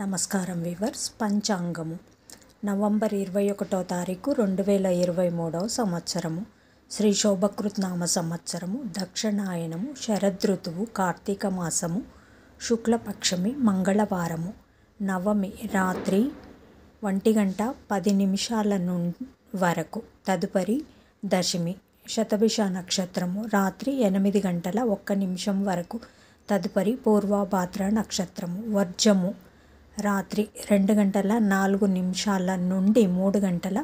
నమస్కారం viewers పంచాంగము November ఇరవై ఒకటో తారీఖు రెండు వేల ఇరవై మూడవ సంవత్సరము శ్రీ శోభకృత్ నామ సంవత్సరము దక్షిణాయనము శరదృతువు కార్తీక మాసము శుక్లపక్షమి మంగళవారము నవమి రాత్రి ఒంటి గంట పది నిమిషాల వరకు తదుపరి దశమి శతభిష నక్షత్రము రాత్రి ఎనిమిది గంటల ఒక్క నిమిషం వరకు తదుపరి పూర్వభాద్ర నక్షత్రము వర్జము రాత్రి రెండు గంటల నాలుగు నిమిషాల నుండి మూడు గంటల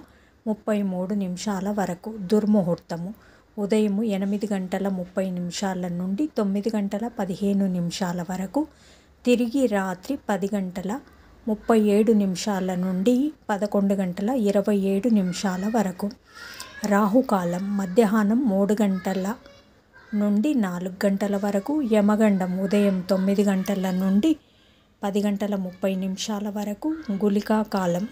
ముప్పై మూడు నిమిషాల వరకు దుర్ముహూర్తము ఉదయం ఎనిమిది గంటల ముప్పై నిమిషాల నుండి తొమ్మిది గంటల పదిహేను నిమిషాల వరకు తిరిగి రాత్రి పది గంటల ముప్పై ఏడు నిమిషాల నుండి పదకొండు గంటల ఇరవై ఏడు నిమిషాల వరకు రాహుకాలం మధ్యాహ్నం మూడు గంటల నుండి నాలుగు గంటల వరకు యమగండం ఉదయం తొమ్మిది గంటల నుండి పది గంటల ముప్పై నిమిషాల వరకు గులికా కాలం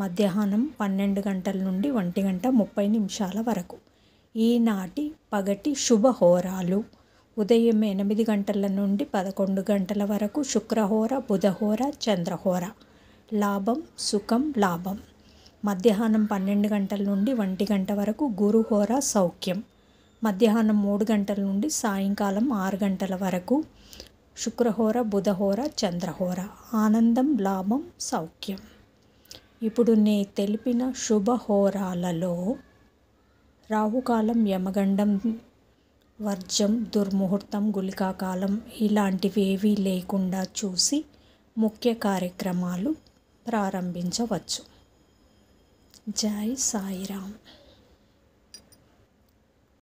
మధ్యాహ్నం పన్నెండు గంటల నుండి ఒంటి గంట ముప్పై నిమిషాల వరకు ఈనాటి పగటి శుభహోరాలు ఉదయం ఎనిమిది గంటల నుండి పదకొండు గంటల వరకు శుక్రహోర బుధహోర చంద్రహోర లాభం సుఖం లాభం మధ్యాహ్నం పన్నెండు గంటల నుండి ఒంటి గంట వరకు గురుహోర సౌఖ్యం మధ్యాహ్నం మూడు గంటల నుండి సాయంకాలం ఆరు గంటల వరకు శుక్రహోర బుధహోర చంద్రహోర ఆనందం లాభం సౌఖ్యం ఇప్పుడు నే తెలిపిన శుభహోరాలలో రాహుకాలం యమగండం వర్జం దుర్ముహూర్తం గుళికాకాలం ఇలాంటివి ఏవీ లేకుండా చూసి ముఖ్య కార్యక్రమాలు ప్రారంభించవచ్చు జై సాయిరామ్